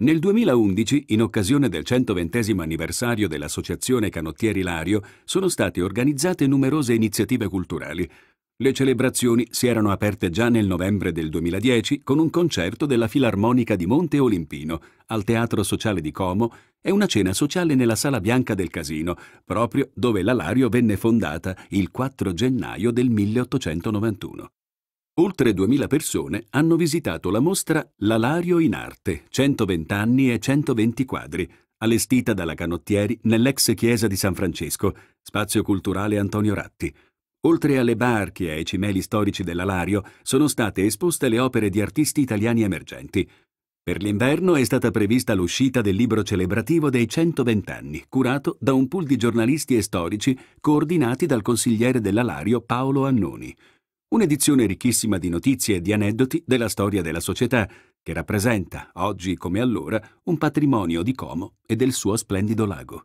Nel 2011, in occasione del 120 anniversario dell'Associazione Canottieri Lario, sono state organizzate numerose iniziative culturali. Le celebrazioni si erano aperte già nel novembre del 2010 con un concerto della Filarmonica di Monte Olimpino al Teatro Sociale di Como e una cena sociale nella Sala Bianca del Casino, proprio dove la Lario venne fondata il 4 gennaio del 1891. Oltre 2000 persone hanno visitato la mostra L'Alario in arte, 120 anni e 120 quadri, allestita dalla Canottieri nell'ex chiesa di San Francesco, spazio culturale Antonio Ratti. Oltre alle barche e ai cimeli storici dell'Alario, sono state esposte le opere di artisti italiani emergenti. Per l'inverno è stata prevista l'uscita del libro celebrativo dei 120 anni, curato da un pool di giornalisti e storici coordinati dal consigliere dell'Alario Paolo Annoni. Un'edizione ricchissima di notizie e di aneddoti della storia della società, che rappresenta, oggi come allora, un patrimonio di Como e del suo splendido lago.